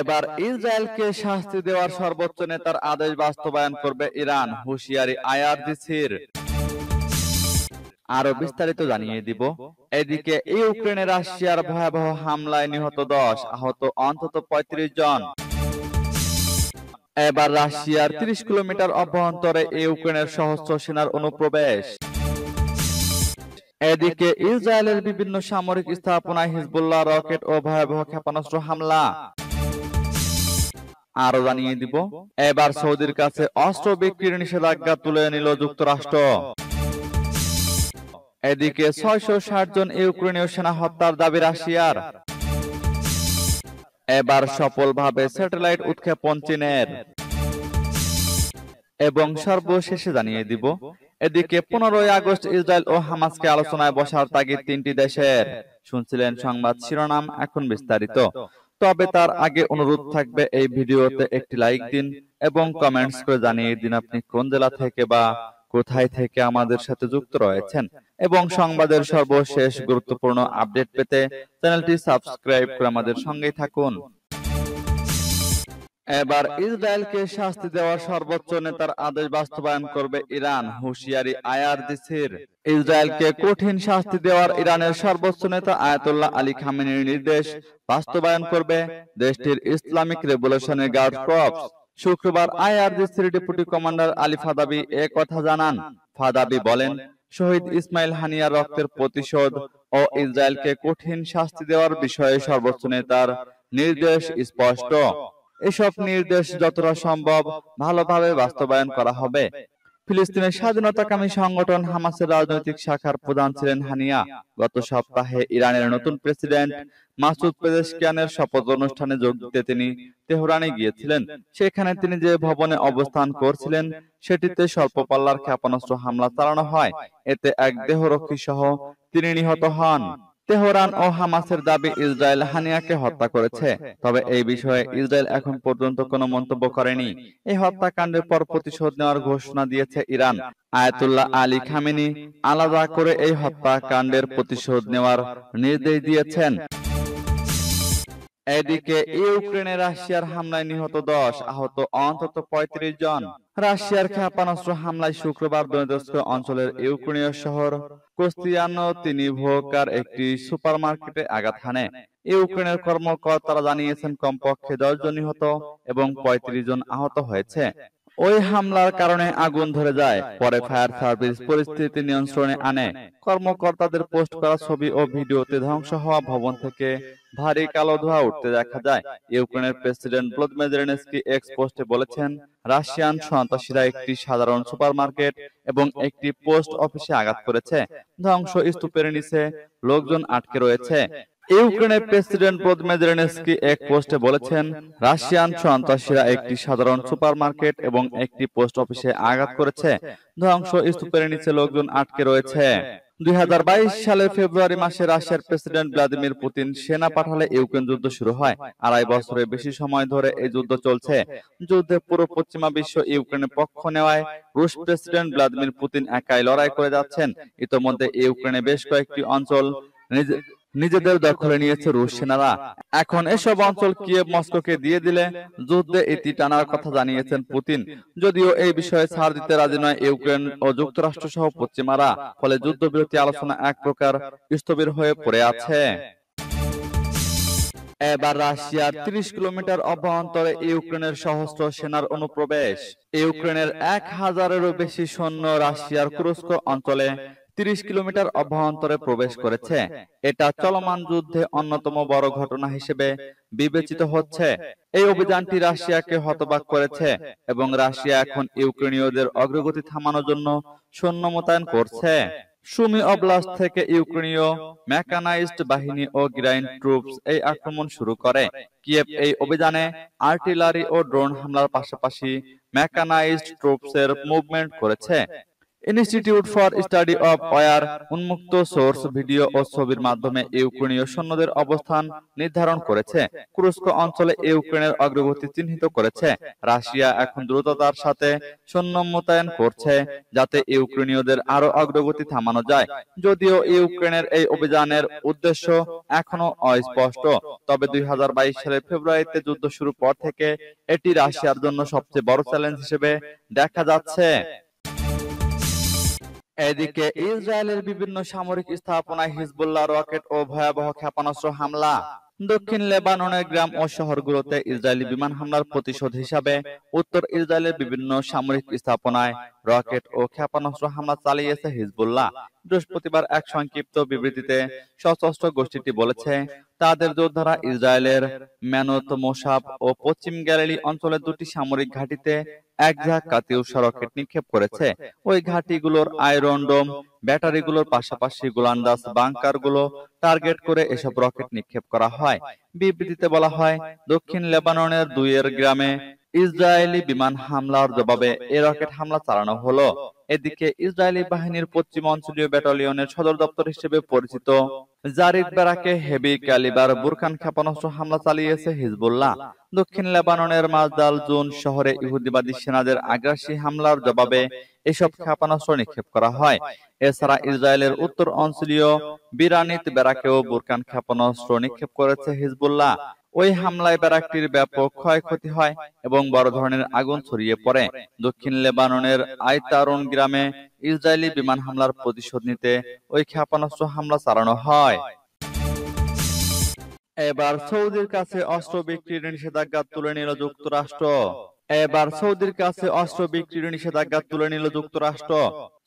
এবার ইসরায়েলকে শাস্তি দেওয়ার সর্বোচ্চ নেতার আদেশ বাস্তবায়ন করবে ইরান হুঁশিয়ারি আইআরডিসির আরো বিস্তারিত জানিয়ে দিব এদিকে ইউক্রেনে রাশিয়ার ভয়াবহ হামলায় নিহত দশ আহত অন্তত পঁয়ত্রিশ জন এবার রাশিয়ার ৩০ কিলোমিটার অভ্যন্তরে ইউক্রেনের সহস্র সেনার অনুপ্রবেশ এদিকে ইসরায়েলের বিভিন্ন সামরিক স্থাপনায় হিজবুল্লাহ রকেট ও ভয়াবহ ক্ষেপণাস্ত্র হামলা আরো জানিয়ে দিব এবার সৌদির কাছে অস্ত্র বিক্রির নিষেধাজ্ঞা তুলে নিল যুক্তরাষ্ট্র এদিকে ছয়শ জন ইউক্রেনীয় সেনা হত্যার দাবি রাশিয়ার এবার সফলভাবে স্যাটেলাইট উৎক্ষেপণ চীনের এবং সর্বশেষে জানিয়ে দিব এদিকে পনেরোই আগস্ট ইসরায়েল ও হামাসকে আলোচনায় বসার তাগিদ তিনটি দেশের শুনছিলেন সংবাদ শিরোনাম এখন বিস্তারিত তবে তার আগে অনুরোধ থাকবে এই ভিডিওতে একটি লাইক দিন এবং কমেন্টস করে জানিয়ে দিন আপনি কোন জেলা থেকে বা কোথায় থেকে আমাদের সাথে যুক্ত রয়েছেন এবং সংবাদের সর্বশেষ গুরুত্বপূর্ণ আপডেট পেতে চ্যানেলটি সাবস্ক্রাইব করে আমাদের সঙ্গেই থাকুন এবার ইসরায়েলকে শাস্তি দেওয়ার সর্বোচ্চ নেতার আদেশ বাস্তবায়ন করবে ইরান হুঁশিয়ারি আইআরডিসির ইসরায়েলকে কঠিন শাস্তি দেওয়ার ইরানের সর্বোচ্চ নেতা আয়াতুল্লাহ আলী খামেনির নির্দেশ বাস্তবায়ন করবে দেশটির ইসলামিক রেভলিউশনের গার্ড ক্রপস শুক্রবার আইআরডিসির ডেপুটি কমান্ডার আলী ফাদাবি এ কথা জানান ফাদাবি বলেন শহীদ ইসমাইল হানিয়ার রক্তের প্রতিশোধ ও ইসরায়েলকে কঠিন শাস্তি দেওয়ার বিষয়ে সর্বোচ্চ নেতার নির্দেশ স্পষ্ট এসব নির্দেশ যতটা সম্ভব ভালোভাবে বাস্তবায়ন করা হবে ফিলিস্তিনের স্বাধীনতাকামী সংগঠন হামাসের রাজনৈতিক শাখার প্রধান ছিলেন হানিয়া গত সপ্তাহে ইরানের নতুন প্রেসিডেন্ট মাসুদ পেজেশকিয়ানের শপথ অনুষ্ঠানে যোগ দিতে তিনি তেহরানে গিয়েছিলেন সেখানে তিনি যে ভবনে অবস্থান করছিলেন সেটিতে স্বল্প পাল্লার ক্ষেপণাস্ত্র হামলা চালানো হয় এতে এক দেহরক্ষী সহ তিনি নিহত হন তেহরান ও হামাসের দাবি ইসরায়েল হানিয়াকে হত্যা করেছে তবে এই বিষয়ে ইসরায়েল এখন পর্যন্ত কোনো মন্তব্য করেনি এই হত্যাকাণ্ডের পর প্রতিশোধ নেওয়ার ঘোষণা দিয়েছে ইরান আয়াতুল্লাহ আলী খামেনি আলাদা করে এই হত্যাকাণ্ডের প্রতিশোধ নেওয়ার নির্দেশ দিয়েছেন এদিকে ইউক্রেনে রাশিয়ার হামলায় নিহত দশ আহত অন্তত পঁয়ত্রিশ জন রাশিয়ার ক্ষেপণাস্ত্র হামলায় শুক্রবার দনেদস্ক অঞ্চলের ইউক্রেনীয় শহর কোস্তিয়ানো তিনি ভোকার একটি সুপার মার্কেটে আঘাত হানে ইউক্রেনের কর্মকর্তারা জানিয়েছেন কমপক্ষে দশ জন নিহত এবং পঁয়ত্রিশ জন আহত হয়েছে ওই হামলার কারণে আগুন ধরে যায় পরে ফায়ার সার্ভিস পরিস্থিতি নিয়ন্ত্রণে আনে কর্মকর্তাদের পোস্ট করা ছবি ও ভিডিওতে ধ্বংস হওয়া ভবন থেকে ভারী কালো ধোঁয়া উঠতে দেখা যায় ইউক্রেনের প্রেসিডেন্ট ভ্লোদিমির জেলেনস্কি এক্স পোস্টে বলেছেন রাশিয়ান সন্ত্রাসীরা একটি সাধারণ সুপারমার্কেট এবং একটি পোস্ট অফিসে আঘাত করেছে ধ্বংস স্তূপের নিচে লোকজন আটকে রয়েছে ইউক্রেনের প্রেসিডেন্ট পোদমেজেরেনেস্কি এক পোস্টে বলেছেন রাশিয়ান সন্ত্রাসীরা একটি সাধারণ সুপারমার্কেট এবং একটি পোস্ট অফিসে আঘাত করেছে ধ্বংস স্তূপের নিচে লোকজন আটকে রয়েছে দুই সালের ফেব্রুয়ারি মাসে রাশিয়ার প্রেসিডেন্ট ভ্লাদিমির পুতিন সেনা পাঠালে ইউক্রেন যুদ্ধ শুরু হয় আড়াই বছরের বেশি সময় ধরে এই যুদ্ধ চলছে যুদ্ধে পুরো পশ্চিমা বিশ্ব ইউক্রেনের পক্ষ নেওয়ায় রুশ প্রেসিডেন্ট ভ্লাদিমির পুতিন একাই লড়াই করে যাচ্ছেন ইতোমধ্যে ইউক্রেনে বেশ কয়েকটি অঞ্চল নিজেদের দখলে নিয়েছে রুশ সেনারা এখন এসব অঞ্চল কিয়েভ মস্কোকে দিয়ে দিলে যুদ্ধে এটি টানার কথা জানিয়েছেন পুতিন যদিও এই বিষয়ে ছাড় দিতে রাজি নয় ইউক্রেন ও যুক্তরাষ্ট্র সহ পশ্চিমারা ফলে যুদ্ধবিরতি আলোচনা এক প্রকার স্থবির হয়ে পড়ে আছে এবার রাশিয়ার 30 কিলোমিটার অভ্যন্তরে ইউক্রেনের সহস্র সেনার অনুপ্রবেশ ইউক্রেনের এক হাজারেরও বেশি সৈন্য রাশিয়ার কুরস্ক অঞ্চলে 30 কিলোমিটার অভ্যন্তরে প্রবেশ করেছে এটা চলমান যুদ্ধে অন্যতম বড় ঘটনা হিসেবে বিবেচিত হচ্ছে এই অভিযানটি রাশিয়াকে হতবাক করেছে এবং রাশিয়া এখন ইউক্রেনীয়দের অগ্রগতি থামানোর জন্য সৈন্য মোতায়েন করছে সুমি অবলাস থেকে ইউক্রেনীয় মেকানাইজড বাহিনী ও গ্রাইন ট্রুপস এই আক্রমণ শুরু করে কিয়েভ এই অভিযানে আর্টিলারি ও ড্রোন হামলার পাশাপাশি মেকানাইজড ট্রুপসের মুভমেন্ট করেছে institute for study of war উন্মুক্ত সোর্স ভিডিও ও ছবির মাধ্যমে ইউক্রেনীয় সৈন্যদের অবস্থান নির্ধারণ করেছে কুরস্ক অঞ্চলে ইউক্রেনের অগ্রগতি চিহ্নিত করেছে রাশিয়া এখন দ্রুততার সাথে সৈন্য মোতায়েন করছে যাতে ইউক্রেনীয়দের আরো অগ্রগতি থামানো যায় যদিও ইউক্রেনের এই অভিযানের উদ্দেশ্য এখনো অস্পষ্ট তবে দুই হাজার বাইশ সালের ফেব্রুয়ারিতে যুদ্ধ শুরুর পর থেকে এটি রাশিয়ার জন্য সবচেয়ে বড় চ্যালেঞ্জ হিসেবে দেখা যাচ্ছে এদিকে ইসরায়েলের বিভিন্ন সামরিক স্থাপনায় হিজবুল্লাহ রকেট ও ভয়াবহ ক্ষেপণাস্ত্র হামলা দক্ষিণ লেবাননের গ্রাম ও শহরগুলোতে ইসরায়েলি বিমান হামলার প্রতিশোধ হিসাবে উত্তর ইসরায়েলের বিভিন্ন সামরিক স্থাপনায় রকেট ও ক্ষেপণাস্ত্র হামলা চালিয়েছে হিজবুল্লাহ বৃহস্পতিবার এক সংক্ষিপ্ত বিবৃতিতে সশস্ত্র গোষ্ঠীটি বলেছে তাদের যোদ্ধারা ইসরায়েলের ম্যানত মোসাব ও পশ্চিম গ্যালারি অঞ্চলের দুটি সামরিক ঘাঁটিতে এক ঝাঁক কাতিউষা রকেট নিক্ষেপ করেছে ওই ঘাঁটিগুলোর আয়রন ডোম ব্যাটারিগুলোর পাশাপাশি গোলান্দাজ বাংকারগুলো টার্গেট করে এসব রকেট নিক্ষেপ করা হয় বিবৃতিতে বলা হয় দক্ষিণ লেবাননের দুইয়ের গ্রামে ইসরায়েলি বিমান হামলার জবাবে এ রকেট হামলা চালানো হলো এদিকে ইসরায়েলি বাহিনীর পশ্চিম অঞ্চলীয় ব্যাটালিয়নের সদর দপ্তর হিসেবে পরিচিত জারিদ বেরাকে হেভি ক্যালিবার বুরখান ক্ষেপণাস্ত্র হামলা চালিয়েছে হিজবুল্লাহ দক্ষিণ লেবাননের মাজদাল জুন শহরে ইহুদিবাদী সেনাদের আগ্রাসী হামলার জবাবে এসব ক্ষেপণাস্ত্র নিক্ষেপ করা হয় এছাড়া ইসরায়েলের উত্তর অঞ্চলীয় বিরানিত বেরাকেও বুরকান ক্ষেপণাস্ত্র নিক্ষেপ করেছে হিজবুল্লাহ ওই হামলায় ব্যারাকটির ব্যাপক ক্ষয়ক্ষতি হয় এবং বড় ধরনের আগুন ছড়িয়ে পড়ে দক্ষিণ লেবাননের আইতারুন গ্রামে ইসরায়েলি বিমান হামলার প্রতিশোধ নিতে ওই ক্ষেপণাস্ত্র হামলা চালানো হয় এবার সৌদির কাছে অস্ত্র বিক্রির নিষেধাজ্ঞা তুলে নিল যুক্তরাষ্ট্র এবার সৌদির কাছে অস্ত্র বিক্রির নিষেধাজ্ঞা তুলে নিল যুক্তরাষ্ট্র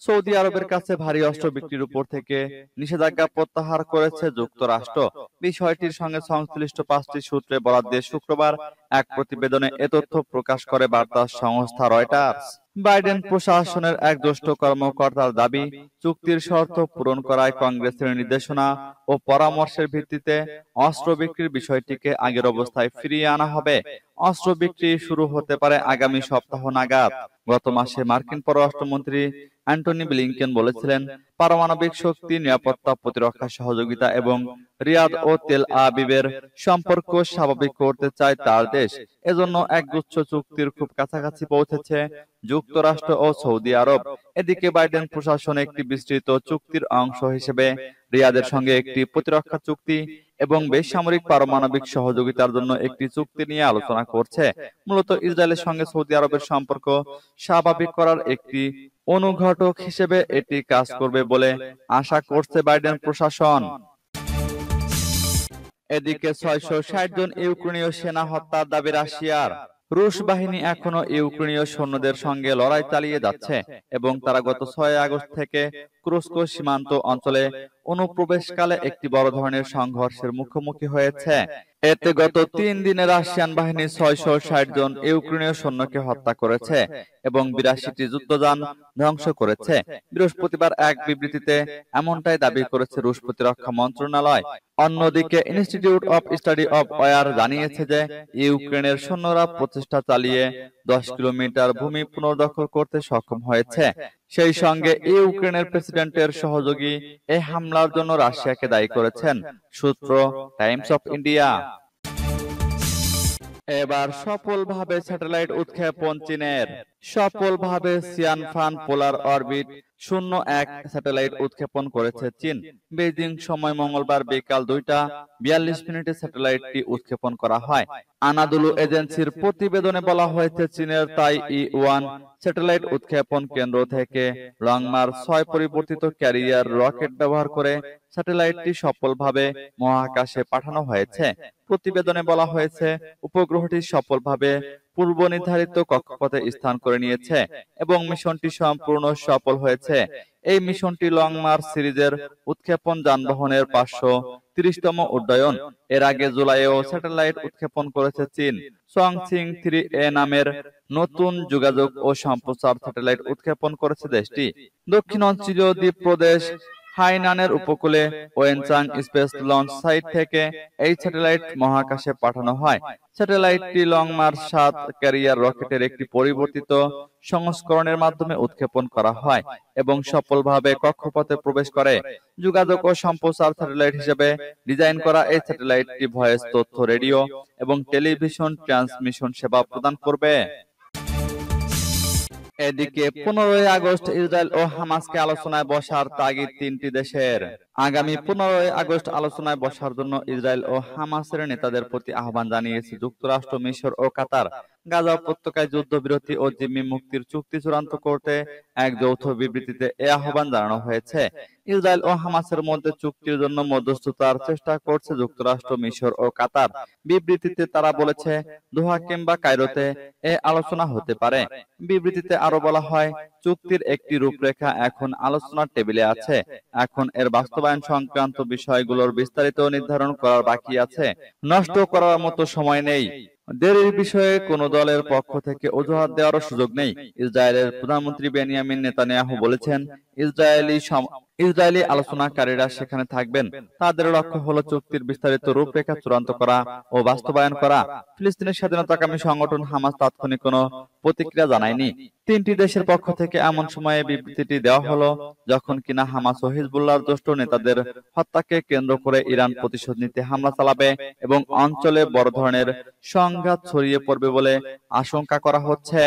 সৌদি আরবের কাছে ভারী অস্ত্র বিক্রির উপর থেকে নিষেধাজ্ঞা প্রত্যাহার করেছে যুক্তরাষ্ট্র বিষয়টির সঙ্গে সংশ্লিষ্ট পাঁচটি সূত্রে বরাদ্দ দিয়ে শুক্রবার এক প্রতিবেদনে এ তথ্য প্রকাশ করে বার্তা সংস্থা রয়টার্স বাইডেন প্রশাসনের এক জ্যেষ্ঠ কর্মকর্তার দাবি চুক্তির শর্ত পূরণ করায় কংগ্রেসের নির্দেশনা ও পরামর্শের ভিত্তিতে অস্ত্র বিক্রির বিষয়টিকে আগের অবস্থায় ফিরিয়ে আনা হবে অস্ত্র বিক্রি শুরু হতে পারে আগামী সপ্তাহ নাগাদ গত মাসে মার্কিন পররাষ্ট্রমন্ত্রী অ্যান্টনি ব্লিংকেন বলেছিলেন পারমাণবিক শক্তি নিরাপত্তা প্রতিরক্ষা সহযোগিতা এবং রিয়াদ ও তেল আবিবের সম্পর্ক স্বাভাবিক করতে চায় তার দেশ এজন্য একগুচ্ছ চুক্তির খুব কাছাকাছি পৌঁছেছে যুক্তরাষ্ট্র ও সৌদি আরব এদিকে বাইডেন প্রশাসন একটি বিস্তৃত চুক্তির অংশ হিসেবে রিয়াদের সঙ্গে একটি প্রতিরক্ষা চুক্তি এবং বেসামরিক পারমাণবিক সহযোগিতার জন্য একটি চুক্তি নিয়ে আলোচনা করছে মূলত ইসরায়েলের সঙ্গে সৌদি আরবের সম্পর্ক স্বাভাবিক করার একটি অনুঘটক হিসেবে এটি কাজ করবে বলে আশা করছে বাইডেন প্রশাসন এদিকে ছয়শ ষাট জন ইউক্রেনীয় সেনা হত্যার দাবি রাশিয়ার রুশ বাহিনী এখনো ইউক্রেনীয় সৈন্যদের সঙ্গে লড়াই চালিয়ে যাচ্ছে এবং তারা গত ছয় আগস্ট থেকে ক্রুস্কো সীমান্ত অঞ্চলে অনুপ্রবেশকালে একটি বড় ধরনের সংঘর্ষের মুখোমুখি হয়েছে এতে গত তিন দিনে রাশিয়ান বাহিনী ছয়শ ষাট জন ইউক্রেনীয় সৈন্যকে হত্যা করেছে এবং বিরাশিটি যুদ্ধযান ধ্বংস করেছে বৃহস্পতিবার এক বিবৃতিতে এমনটাই দাবি করেছে রুশ প্রতিরক্ষা মন্ত্রণালয় অন্যদিকে institute of study of war জানিয়েছে যে ইউক্রেনের সৈন্যরা প্রচেষ্টা চালিয়ে দশ কিলোমিটার ভূমি পুনর্দখল করতে সক্ষম হয়েছে সেই সঙ্গে ইউক্রেনের প্রেসিডেন্টের সহযোগী এই হামলার জন্য রাশিয়াকে দায়ী করেছেন সূত্র টাইমস অফ ইন্ডিয়া এবার সফলভাবে স্যাটেলাইট উৎক্ষেপণ চীনের সফলভাবে সিয়ানফান পোলার অরবিট শূন্য এক স্যাটেলাইট উৎক্ষেপণ করেছে চীন বেজিং সময় মঙ্গলবার বিকাল দুইটা বিয়াল্লিশ মিনিটে স্যাটেলাইটটি উৎক্ষেপণ করা হয় আনাদুলু এজেন্সির প্রতিবেদনে বলা হয়েছে চীনের তাই ই ওয়ান স্যাটেলাইট উৎক্ষেপণ কেন্দ্র থেকে রংমার ছয় পরিবর্তিত ক্যারিয়ার রকেট ব্যবহার করে স্যাটেলাইটটি সফলভাবে মহাকাশে পাঠানো হয়েছে প্রতিবেদনে বলা হয়েছে উপগ্রহটি সফলভাবে পূর্ব নির্ধারিত কক্ষপথে স্থান করে নিয়েছে এবং মিশনটি সম্পূর্ণ সফল হয়েছে এই মিশনটি লং মার্চ সিরিজের উৎক্ষেপণ যানবাহনের পাঁচশো তিরিশতম উড্ডয়ন এর আগে জুলাইও স্যাটেলাইট উৎক্ষেপণ করেছে চীন সংসিং থ্রি এ নামের নতুন যোগাযোগ ও সম্প্রচার স্যাটেলাইট উৎক্ষেপণ করেছে দেশটি দক্ষিণ অঞ্চলীয় দ্বীপ প্রদেশ হাইনানের উপকূলে ওয়েনচাং স্পেস লঞ্চ সাইট থেকে এই স্যাটেলাইট মহাকাশে পাঠানো হয় স্যাটেলাইটটি লং মার্চ সাত ক্যারিয়ার রকেটের একটি পরিবর্তিত সংস্করণের মাধ্যমে উৎক্ষেপণ করা হয় এবং সফলভাবে কক্ষপথে প্রবেশ করে যোগাযোগ ও সম্প্রচার স্যাটেলাইট হিসেবে ডিজাইন করা এই স্যাটেলাইটটি ভয়েস তথ্য রেডিও এবং টেলিভিশন ট্রান্সমিশন সেবা প্রদান করবে এদিকে পনেরোই আগস্ট ইসরায়েল ও হামাসকে আলোচনায় বসার তাগিদ তিনটি দেশের আগামী পনেরোই আগস্ট আলোচনায় বসার জন্য ইসরায়েল ও হামাসের নেতাদের প্রতি আহ্বান জানিয়েছে যুক্তরাষ্ট্র মিশর ও কাতার গাজা উপত্যকায় যুদ্ধবিরতি ও জিম্মি মুক্তির চুক্তি চূড়ান্ত করতে এক যৌথ বিবৃতিতে এ আহ্বান জানানো হয়েছে ইসরায়েল ও হামাসের মধ্যে চুক্তির জন্য মধ্যস্থতার চেষ্টা করছে যুক্তরাষ্ট্র মিশর ও কাতার বিবৃতিতে তারা বলেছে দোহা কিংবা কায়রোতে এ আলোচনা হতে পারে বিবৃতিতে আরো বলা হয় চুক্তির একটি রূপরেখা এখন আলোচনার টেবিলে আছে এখন এর বাস্তবায়ন সংক্রান্ত বিষয়গুলোর বিস্তারিত নির্ধারণ করার বাকি আছে নষ্ট করার মতো সময় নেই দেরির বিষয়ে কোন দলের পক্ষ থেকে অজুহাত দেওয়ার সুযোগ নেই ইসরায়েলের প্রধানমন্ত্রী বেনিয়ামিন নেতানিয়াহু বলেছেন ইসরায়েলি ইসরায়েলি আলোচনাকারীরা সেখানে থাকবেন তাদের লক্ষ্য হলো চুক্তির বিস্তারিত রূপরেখা চূড়ান্ত করা ও বাস্তবায়ন করা ফিলিস্তিনের স্বাধীনতাকামী সংগঠন হামাস তাৎক্ষণিক কোনো প্রতিক্রিয়া জানায়নি তিনটি দেশের পক্ষ থেকে এমন সময়ে বিবৃতিটি দেওয়া হলো যখন কিনা হামাস ও হিজবুল্লাহর জ্যেষ্ঠ নেতাদের হত্যাকে কেন্দ্র করে ইরান প্রতিশোধ নিতে হামলা চালাবে এবং অঞ্চলে বড় ধরনের সং সংঘাত ছড়িয়ে পড়বে বলে আশঙ্কা করা হচ্ছে